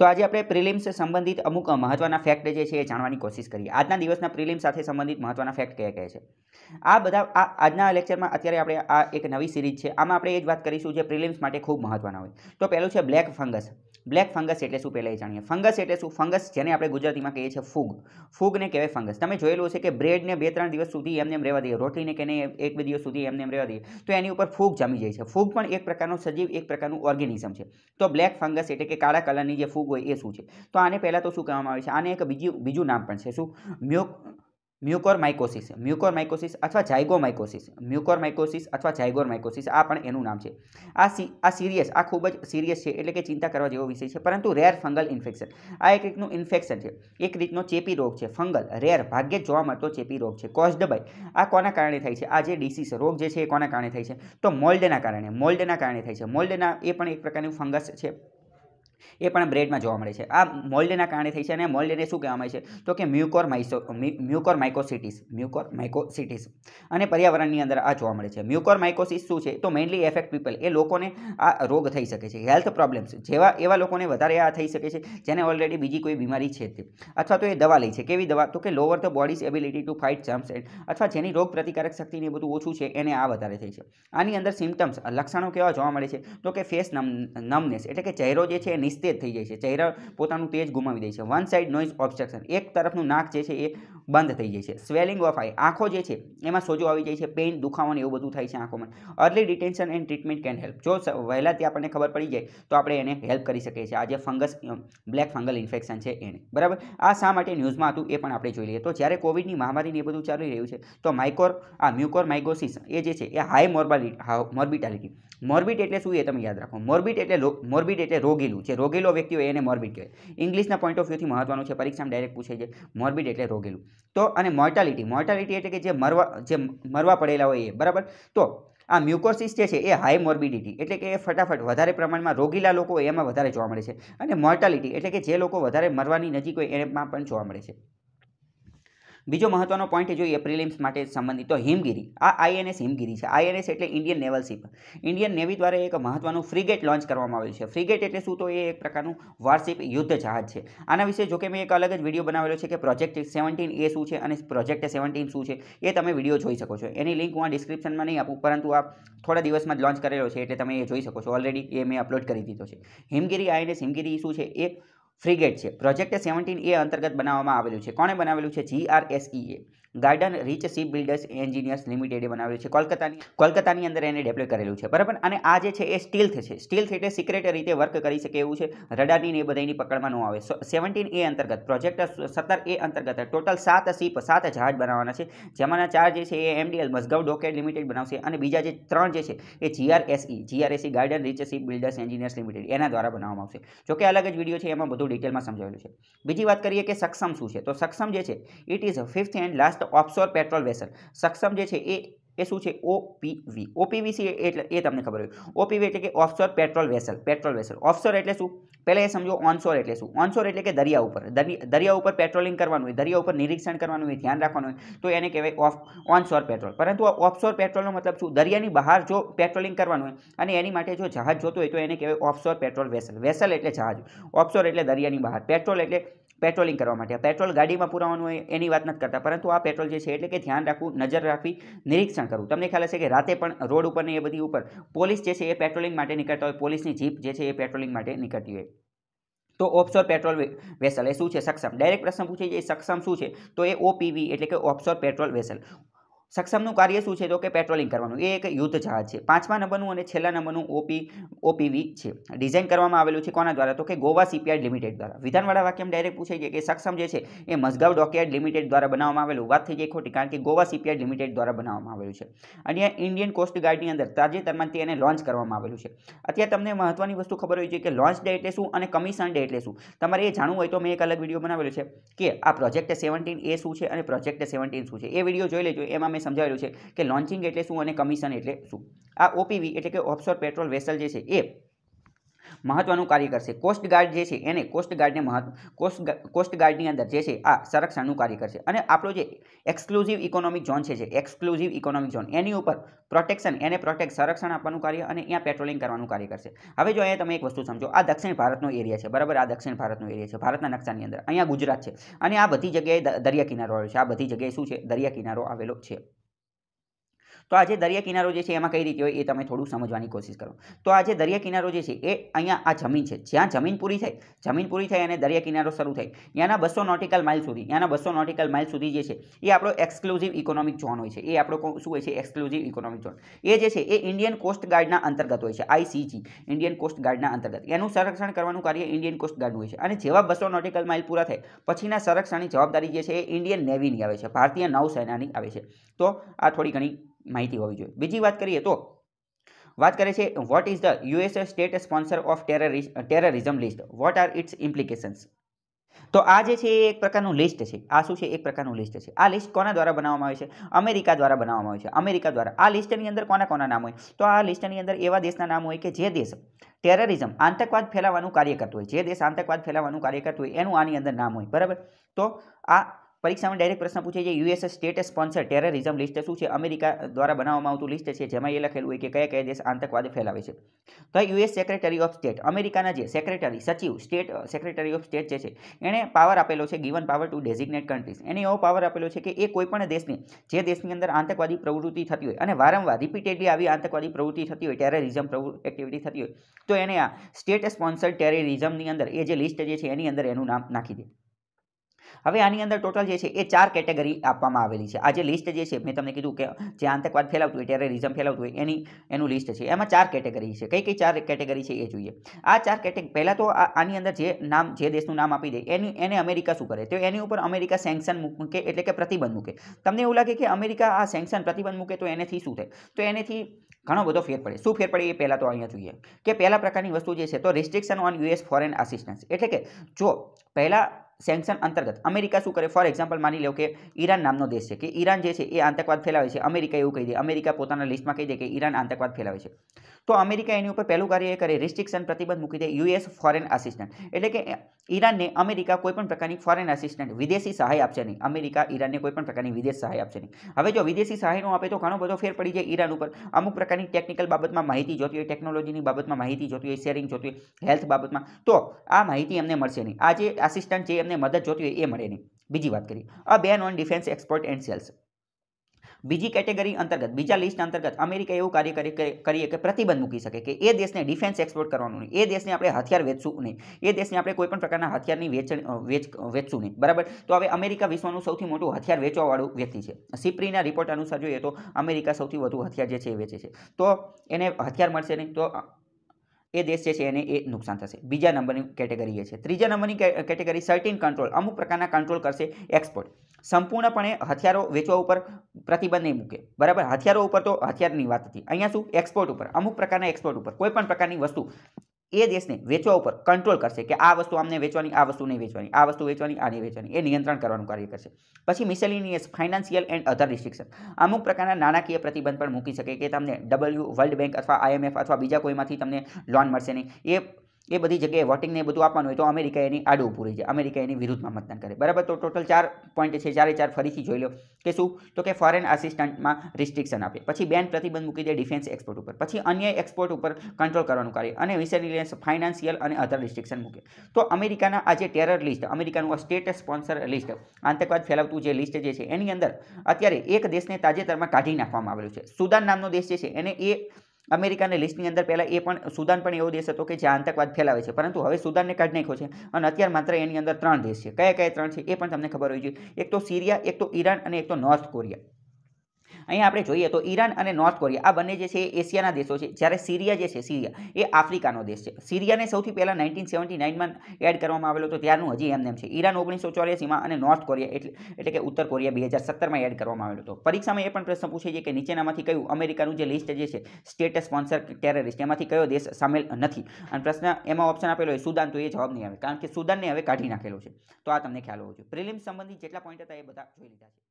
તો આજે આપણે પ્રિલિમ્સ સંબંધિત અમુક મહત્વના ફેક્ટ જે છે એ જાણવાની કોશિશ કરીએ આજના દિવસના પ્રિલિમ્સ સાથે સંબંધિત મહત્ત્વના ફેક્ટ કયા કયા છે આ બધા આ આજના લેક્ચરમાં અત્યારે આપણે આ એક નવી સિરીઝ છે આમાં આપણે એ જ વાત કરીશું જે પ્રિલિમ્સ માટે ખૂબ મહત્ત્વના હોય તો પહેલું છે બ્લેક ફંગસ બ્લેક ફંગસ એટલે શું પહેલાં એ જાણીએ ફંગસ એટલે શું ફંગસ જેને આપણે ગુજરાતીમાં કહીએ છીએ ફૂગ ફૂગને કહેવાય ફંગસ તમે જોયેલું છે કે બ્રેડને બે ત્રણ દિવસ સુધી એમને એમ રહેવા દઈએ રોટલીને કે નહીં એક બે દિવસ સુધી એમને એમ રહેવા દઈએ તો એની ઉપર ફૂગ જમી જાય છે ફૂગ પણ એક પ્રકારનો સજીવ એક પ્રકારનું ઓર્ગેનિઝમ છે તો બ્લેક ફંગસ એટલે કે કાળા કલરની જે ફૂગ હોય એ શું છે તો આને પહેલાં તો શું કહેવામાં આવે છે આને એક બીજું બીજું નામ પણ છે શું મ્યુક માઇકોસિસ મ્યુકોર માઇકોસિસ અથવા મ્યુકોર માઇકોસિસ અથવા માઇકોસિસ આ પણ એનું નામ છે આ સી આ સિરિયસ આ ખૂબ જ સિરિયસ છે એટલે કે ચિંતા કરવા જેવો વિષય છે પરંતુ રેર ફંગલ ઇન્ફેક્શન આ એક રીતનું ઇન્ફેક્શન છે એક રીતનો ચેપી રોગ છે ફંગલ રેર ભાગ્યે જોવા મળતો ચેપી રોગ છે કોઝડ બાય આ કોના કારણે થાય છે આ જે ડિસીઝ રોગ જે છે એ કોના કારણે થાય છે તો મોલ્ડના કારણે મોલ્ડના કારણે થાય છે મોલ્ડના એ પણ એક પ્રકારનું ફંગસ છે એ પણ બ્રેડમાં જોવા મળે છે આ મોલ્ડેના કારણે થઈ છે અને મોલ્ડને શું કહેવામાં આવે છે તો કે મ્યુકોર માઇસો મ્યુકોર માઇકોસિટીસ મ્યુકોર માઇકોસિટીસ અને પર્યાવરણની અંદર આ જોવા મળે છે મ્યુકોર માઇકોસિસ શું છે તો મેઇનલી એફેક્ટ પીપલ એ લોકોને આ રોગ થઈ શકે છે હેલ્થ પ્રોબ્લેમ્સ જેવા એવા લોકોને વધારે આ થઈ શકે છે જેને ઓલરેડી બીજી કોઈ બીમારી છે તે અથવા તો એ દવા લે છે કેવી દવા તો કે lower the body's ability to fight germs and અથવા જેની રોગ પ્રતિકારક શક્તિને બધું ઓછું છે એને આ વધારે થઈ છે આની અંદર સિમ્ટમ્સ લક્ષણો કેવા જોવા મળે છે તો કે ફેસ નમ નમનેસ એટલે કે ચહેરો જે છે એ નિસ્તેજ થઈ જાય છે ચહેરા પોતાનું તેજ ગુમાવી દે છે વન સાઇડ નોઇઝ ઓબ્સ્ટ્રક્શન એક તરફનું નાક જે છે એ બંધ થઈ જાય છે સ્વેલિંગ ઓફ આઈ આંખો જે છે એમાં સોજો આવી જાય છે પેઇન દુખાવાનું એવું બધું થાય છે આંખોમાં early detention and treatment can help જો વહેલાથી આપણને ખબર પડી જાય તો આપણે એને હેલ્પ કરી શકીએ છીએ આજે ફંગસ બ્લેક ફંગલ ઇન્ફેક્શન છે એને બરાબર આ શા માટે ન્યૂઝમાં હતું એ પણ આપણે જોઈ લઈએ તો જ્યારે કોવિડની મહામારીને એ બધું ચાલી રહ્યું છે તો માઇકોર આ મ્યુકોર માઇગોસિસ એ જે છે એ હાઈ મોર્બાલિટી મોર્બિટાલિટી મોર્બિડ એટલે શું એ તમે યાદ રાખો મોર્બિડ એટલે મોર્બિડ એટલે રોગીલું જે રોગીલો વ્યક્તિ હોય એને મોર્બિડ કહેવાય ઇંગ્લિશના પોઈન્ટ ઓફ વ્યૂથી મહત્વનું છે પરીક્ષામાં ડાયરેક્ટ પૂછે છે મોર્બિડ એટલે રોગીલું તો અને મોર્ટાલિટી મોર્ટાલિટી એટલે કે જે મરવા જે મરવા પડેલા હોય એ બરાબર તો આ મ્યુકોસિસ જે છે એ હાઈ મોર્બિડિટી એટલે કે એ ફટાફટ વધારે પ્રમાણમાં રોગીલા લોકો એમાં વધારે જોવા મળે છે અને મોર્ટાલિટી એટલે કે જે લોકો વધારે મરવાની નજીક હોય એમાં પણ જોવા મળે છે બીજો મહત્વનો પોઈન્ટ જોઈએ પ્રિલિમ્સ માટે સંબંધિત હિમગીરી આ આઈએનએસ હિમગીરી છે આઈએનએસ એટલે Indian naval ship Indian navy દ્વારા એક મહત્વનું ફ્રિગેટ લોન્ચ કરવામાં આવ્યું છે ફ્રીગેટ એટલે શું તો એ એક પ્રકારનું વારશિપ યુદ્ધ જહાજ છે આના વિશે જોકે મેં એક અલગ જ વિડીયો બનાવેલો છે કે પ્રોજેક્ટ સેવન્ટીન એ શું છે અને પ્રોજેક્ટ સેવન્ટીન શું છે એ તમે વિડીયો જોઈ શકો છો એની લિંક હું આ ડિસ્ક્રિપ્શનમાં નહીં આપું પરંતુ આ થોડા દિવસમાં જ લોન્ચ કરેલો છે એટલે તમે એ જોઈ શકો છો ઓલરેડી એ મેં અપલોડ કરી દીધો છે હિમગીરી આઈએનએસ હિમગીરી શું છે એ ફ્રિગેટ છે પ્રોજેક્ટ સેવન્ટીન એ અંતર્ગત બનાવવામાં આવેલું છે કોણે બનાવેલું છે જીઆરએસઈએ garden reach ship builders engineers લિમિટેડે બનાવેલું છે કોલકાતાની કોલકાતાની અંદર એને ડેપ્લોય કરેલું છે બરાબર અને આ જે છે એ સ્ટીલ્થ છે સ્ટીલ એટલે સિક્રેટ રીતે વર્ક કરી શકે એવું છે રડારની એ બધાની પકડમાં ન આવે સેવન્ટીન એ અંતર્ગત પ્રોજેક્ટ સત્તર એ અંતર્ગત ટોટલ સાત શિપ સાત જહાજ બનાવવાના છે જેમાંના ચાર જે છે એ એમડીએલ મઝગાવ ડોકેટ લિમિટેડ બનાવશે અને બીજા જે ત્રણ જે છે એ GRSE GRSE e, e garden reach ship builders engineers limited એના દ્વારા બનાવવામાં આવશે જોકે અલગ જ વિડીયો છે એમાં બધું ડિટેલમાં સમજાવેલું છે બીજી વાત કરીએ કે સક્ષમ શું છે તો સક્ષમ જે છે it is fifth and last offshore patrol vessel Saksham જે છે એ એ શું છે ઓપીવી ઓપીવીસી એટલે એ તમને ખબર હોય ઓપીવી એટલે કે offshore patrol vessel patrol vessel offshore એટલે શું પહેલાં એ સમજો ઓનશોર એટલે શું ઓનશોર એટલે કે દરિયા ઉપર દરિયા ઉપર પેટ્રોલિંગ કરવાનું હોય દરિયા ઉપર નિરીક્ષણ કરવાનું હોય ધ્યાન રાખવાનું હોય તો એને કહેવાય ઓફ ઓનશોર પેટ્રોલ પરંતુ આ ઓફશોર પેટ્રોલનો મતલબ શું દરિયાની બહાર જો પેટ્રોલિંગ કરવાનું હોય અને એની માટે જો જહાજ જોતું હોય તો એને કહેવાય ઓફશોર પેટ્રોલ વેસલ વેસલ એટલે જહાજ ઓફશોર એટલે દરિયાની બહાર પેટ્રોલ એટલે પેટ્રોલિંગ કરવા માટે પેટ્રોલ ગાડીમાં પુરાવાનું હોય એની વાત નથી કરતા પરંતુ આ પેટ્રોલ જે છે એટલે કે ધ્યાન રાખવું નજર રાખવી નિરીક્ષણ હેરાન કરવું તમને ખ્યાલ હશે કે રાતે પણ રોડ ઉપર ને એ બધી ઉપર પોલીસ જે છે એ પેટ્રોલિંગ માટે નીકળતા હોય પોલીસની જીપ જે છે એ પેટ્રોલિંગ માટે નીકળતી હોય તો ઓફશોર પેટ્રોલ વેસલ એ શું છે સક્ષમ ડાયરેક્ટ પ્રશ્ન પૂછે છે સક્ષમ શું છે તો એ ઓપીવી એટલે કે ઓફશોર પેટ્રોલ વેસલ સક્ષમનું કાર્ય શું છે તો કે પેટ્રોલિંગ કરવાનું એ એક યુદ્ધ જહાજ છે પાંચમા નંબરનું અને છેલ્લા નંબરનું ઓપી ઓપીવી છે ડિઝાઇન કરવામાં આવેલું છે કોના દ્વારા તો કે ગોવા સીપીઆર લિમિટેડ દ્વારા વિધાનવાળા વાક્યમાં ડાયરેક્ટ પૂછાઈ ગયા કે સક્ષમ જે છે એ મસગાવ ડોકયાર્ડ લિમિટેડ દ્વારા બનાવવામાં આવેલું વાત થઈ ગઈ ખોટી કારણ કે ગોવા સીપીઆર લિમિટેડ દ્વારા બનાવવામાં આવેલું છે અને ઇન્ડિયન કોસ્ટ ગાર્ડની અંદર તાજેતરમાં તેને લોન્ચ કરવામાં આવેલું છે અત્યારે તમને મહત્વની વસ્તુ ખબર હોય છે કે લોન્ચ ડે એટલે શું અને કમિશન ડે એટલે શું તમારે એ જાણવું હોય તો મેં એક અલગ વિડીયો બનાવેલો છે કે આ પ્રોજેક્ટ સેવન્ટીન એ શું છે અને પ્રોજેક્ટ સેવન્ટીન શું છે એ વિડીયો જોઈ લેજો એમાં તમને સમજાવેલું છે કે લોન્ચિંગ એટલે શું અને કમિશન એટલે શું આ ઓપીવી એટલે કે ઓફશોર પેટ્રોલ વેસલ જે છે એ મહત્વનું કાર્ય કરશે કોસ્ટગાર્ડ જે છે એને કોસ્ટગાર્ડને મહત્વ કોસ્ટ કોસ્ટગાર્ડની અંદર જે છે આ સંરક્ષણનું કાર્ય કરશે અને આપણો જે એક્સક્લુઝિવ ઇકોનોમિક ઝોન છે જે એક્સક્લુઝિવ ઇકોનોમિક ઝોન એની ઉપર પ્રોટેક્શન એને પ્રોટેક્ટ સંરક્ષણ આપવાનું કાર્ય અને અહીંયા પેટ્રોલિંગ કરવાનું કાર્ય કરશે હવે જો અહીંયા તમે એક વસ્તુ સમજો આ દક્ષિણ ભારતનો એરિયા છે બરાબર આ દક્ષિણ ભારતનો એરિયા છે ભારતના નકશાની અંદર અહીંયા ગુજરાત છે અને આ બધી જગ્યાએ દરિયા કિનારો આવ્યો છે આ બધી જગ્યાએ શું છે દરિયા કિનારો આવેલો છે તો આજે દરિયા કિનારો જે છે એમાં કઈ રીતે હોય એ તમે થોડું સમજવાની કોશિશ કરો તો આજે જે દરિયા કિનારો જે છે એ અહીંયા આ જમીન છે જ્યાં જમીન પૂરી થાય જમીન પૂરી થાય અને દરિયા કિનારો શરૂ થાય ત્યાંના બસો નોટિકલ માઇલ સુધી ત્યાંના બસો નોટિકલ માઇલ સુધી જે છે એ આપણો એક્સક્લુઝિવ ઇકોનોમિક ઝોન હોય છે એ આપણો શું હોય છે એક્સક્લુઝિવ ઇકોનોમિક ઝોન એ જે છે એ ઇન્ડિયન કોસ્ટ ગાર્ડના અંતર્ગત હોય છે આઈસીજી ઇન્ડિયન કોસ્ટ ગાર્ડના અંતર્ગત એનું સંરક્ષણ કરવાનું કાર્ય ઇન્ડિયન કોસ્ટ ગાર્ડનું હોય છે અને જેવા બસો નોટિકલ માઇલ પૂરા થાય પછીના સંરક્ષણની જવાબદારી જે છે એ ઇન્ડિયન નેવીની આવે છે ભારતીય નૌસેનાની આવે છે તો આ થોડી ઘણી માહિતી હોવી જોઈએ બીજી વાત કરીએ તો વાત કરે છે what is the US state sponsor of terrorism list what are its implications તો આ જે છે એ એક પ્રકારનું લિસ્ટ છે આ શું છે એક પ્રકારનું લિસ્ટ છે આ લિસ્ટ કોના દ્વારા બનાવવામાં આવે છે અમેરિકા દ્વારા બનાવવામાં આવે છે અમેરિકા દ્વારા આ લિસ્ટની અંદર કોના કોના નામ હોય તો આ લિસ્ટની અંદર એવા દેશના નામ હોય કે જે દેશ ટેરરિઝમ આતંકવાદ ફેલાવવાનું કાર્ય કરતું હોય જે દેશ આતંકવાદ ફેલાવવાનું કાર્ય કરતું હોય એનું આની અંદર નામ હોય બરાબર તો આ પરીક્ષામાં ડાયરેક્ટ પ્રશ્ન પૂછે છે US state sponsor terrorism list શું છે અમેરિકા દ્વારા બનાવવામાં આવતું લિસ્ટ છે જેમાં એ લખેલું હોય કે કયા કયા દેશ આતંકવાદ ફેલાવે છે તો યુએસ સેક્રેટરી ઓફ સ્ટેટ અમેરિકાના જે સેક્રેટરી સચિવ સ્ટેટ સેક્રેટરી ઓફ સ્ટેટ જે છે એણે પાવર આપેલો છે given power to designate countries એને એવો પાવર આપેલો છે કે એ કોઈપણ દેશને જે દેશની અંદર આતંકવાદી પ્રવૃત્તિ થતી હોય અને વારંવાર રિપીટેડલી આવી આતંકવાદી પ્રવૃત્તિ થતી હોય ટેરરિઝમ એક્ટિવિટી થતી હોય તો એને આ સ્ટેટ સ્પોન્સર્ડ ટેરરિઝમની અંદર એ જે લિસ્ટ જે છે એની અંદર એનું નામ નાખી દે હવે આની અંદર ટોટલ જે છે એ ચાર કેટેગરી આપવામાં આવેલી છે આ જે લિસ્ટ જે છે મેં તમને કીધું કે જે આતંકવાદ ફેલાવતું હોય ટેરરિઝમ ફેલાવતું હોય એની એનું લિસ્ટ છે એમાં ચાર કેટેગરી છે કઈ કઈ ચાર કેટેગરી છે એ જોઈએ આ ચાર કેટેગરી પહેલાં તો આની અંદર જે નામ જે દેશનું નામ આપી દે એની એને અમેરિકા શું કરે તો એની ઉપર અમેરિકા સેન્કશન મૂકે એટલે કે પ્રતિબંધ મૂકે તમને એવું લાગે કે અમેરિકા આ સેન્કશન પ્રતિબંધ મૂકે તો એનેથી શું થાય તો એનેથી ઘણો બધો ફેર પડે શું ફેર પડે એ પહેલાં તો અહીંયા જોઈએ કે પહેલા પ્રકારની વસ્તુ જે છે તો restriction on US foreign assistance એટલે કે જો પહેલાં સેન્કશન અંતર્ગત અમેરિકા શું કરે ફોર એક્ઝામ્પલ માની લો કે ઈરાન નામનો દેશ છે કે ઈરાન જે છે એ આતંકવાદ ફેલાવે છે અમેરિકા એવું કહી દે અમેરિકા પોતાના લિસ્ટમાં કહી દે કે ઈરાન આતંકવાદ ફેલાવે છે તો અમેરિકા એની ઉપર પહેલું કાર્ય એ કરે રિસ્ટ્રિક્શન પ્રતિબંધ મૂકી દે યુએસ ફોરેન આસિસ્ટન્ટ એટલે કે ઈરાનને અમેરિકા કોઈપણ પ્રકારની ફોરેન આસિસ્ટન્ટ વિદેશી સહાય આપશે નહીં અમેરિકા ઈરાનને કોઈપણ પ્રકારની વિદેશ સહાય આપશે નહીં હવે જો વિદેશી સહાયનો આપે તો ઘણો બધો ફેર પડી જાય ઈરાન ઉપર અમુક પ્રકારની ટેકનિકલ બાબતમાં માહિતી જોતી હોય ટેકનોલોજીની બાબતમાં માહિતી જોતી હોય શેરિંગ જોતી હોય હેલ્થ બાબતમાં તો આ માહિતી એમને મળશે નહીં આ જે આસિસ્ટન્ટ છે એમને મદદ જોતી હોય એ મળે નહીં બીજી વાત કરીએ આ ban on defence export and sales બીજી કેટેગરી અંતર્ગત બીજા લિસ્ટ અંતર્ગત અમેરિકા એવું કાર્ય કરીએ કે પ્રતિબંધ મૂકી શકે કે એ દેશને ડિફેન્સ એક્સપોર્ટ કરવાનું નહીં એ દેશને આપણે હથિયાર વેચશું નહીં એ દેશને આપણે કોઈપણ પ્રકારના હથિયારની વેચણ વેચશું નહીં બરાબર તો હવે અમેરિકા વિશ્વનું સૌથી મોટું હથિયાર વેચવાવાળું વ્યક્તિ છે સિપ્રીના રિપોર્ટ અનુસાર જોઈએ તો અમેરિકા સૌથી વધુ હથિયાર જે છે એ વેચે છે તો એને હથિયાર મળશે નહીં તો એ દેશ જે છે એને એ નુકસાન થશે બીજા નંબરની કેટેગરી એ છે ત્રીજા નંબરની કેટેગરી સર્ટિન કંટ્રોલ અમુક પ્રકારના કંટ્રોલ કરશે એક્સપોર્ટ સંપૂર્ણપણે હથિયારો વેચવા ઉપર પ્રતિબંધ નહીં મૂકે બરાબર હથિયારો ઉપર તો હથિયારની વાત હતી અહીંયા શું એક્સપોર્ટ ઉપર અમુક પ્રકારના એક્સપોર્ટ ઉપર કોઈ પણ પ્રકારની વસ્તુ એ દેશને વેચવા ઉપર કંટ્રોલ કરશે કે આ વસ્તુ આમને વેચવાની આ વસ્તુ નહીં વેચવાની આ વસ્તુ વેચવાની આ નહીં વેચવાની એ નિયંત્રણ કરવાનું કાર્ય કરશે પછી miscellaneous financial and other restriction અમુક પ્રકારના નાણાકીય પ્રતિબંધ પણ મૂકી શકે કે તમને ડબલ્યુ વર્લ્ડ બેંક અથવા આઈએમએફ અથવા બીજા કોઈમાંથી તમને લોન મળશે નહીં એ એ બધી જગ્યાએ વોટિંગને બધું આપવાનું હોય તો અમેરિકા એની આડું ઊભું રહી જાય અમેરિકા એની વિરુદ્ધમાં મતદાન કરે બરાબર તો ટોટલ ચાર પોઈન્ટ છે ચારે ચાર ફરીથી જોઈ લો કે શું તો કે ફોરેન આસિસ્ટન્ટમાં રિસ્ટ્રિક્શન આપે પછી બેન પ્રતિબંધ મૂકી દે ડિફેન્સ એક્સપોર્ટ ઉપર પછી અન્ય એક્સપોર્ટ ઉપર કંટ્રોલ કરવાનું કાર્ય અને વિશે મિસેલિયન્સ ફાઇનાન્શિયલ અને અધર રિસ્ટ્રિક્શન મૂકે તો અમેરિકાના આ જે ટેરર લિસ્ટ અમેરિકાનું આ સ્ટેટ સ્પોન્સર લિસ્ટ આતંકવાદ ફેલાવતું જે લિસ્ટ જે છે એની અંદર અત્યારે એક દેશને તાજેતરમાં કાઢી નાખવામાં આવેલું છે સુદાન નામનો દેશ જે છે એને એ અમેરિકાની લિસ્ટની અંદર પહેલાં એ પણ સુદાન પણ એવો દેશ હતો કે જે આતંકવાદ ફેલાવે છે પરંતુ હવે સુદાનને કાઢ નાખ્યો છે અને અત્યારે માત્ર એની અંદર ત્રણ દેશ છે કયા કયા ત્રણ છે એ પણ તમને ખબર હોય જોઈએ એક તો સિરિયા એક તો ઈરાન અને એક તો નોર્થ કોરિયા અહીંયા આપણે જોઈએ તો ઈરાન અને નોર્થ કોરિયા આ બંને જે છે એ એશિયાના દેશો છે જ્યારે સિરિયા જે છે સિરિયા એ આફ્રિકાનો દેશ છે સિરિયાને સૌથી પહેલાં નાઇન્ટીન સેવન્ટી નાઇનમાં એડ કરવામાં આવેલો તો ત્યારનું હજી એમને છે ઈરાન ઓગણીસો ચોર્યાસીમાં અને નોર્થ કોરિયા એટલે એટલે કે ઉત્તર કોરિયા બે હજાર સત્તરમાં એડ કરવામાં આવેલો હતો પરીક્ષામાં એ પણ પ્રશ્ન પૂછે છે કે નીચેનામાંથી કયું અમેરિકાનું જે લિસ્ટ જે છે સ્ટેટ સ્પોન્સર ટેરરિસ્ટ એમાંથી કયો દેશ સામેલ નથી અને પ્રશ્ન એમાં ઓપ્શન આપેલો હોય સુદાન તો એ જવાબ નહીં આવે કારણ કે સુદાનને હવે કાઢી નાખેલો છે તો આ તમને ખ્યાલ હોવો જોઈએ પ્રિલિમ્સ સંબંધિત જેટલા પોઈન્ટ હતા એ બધા જોઈ લીધા છે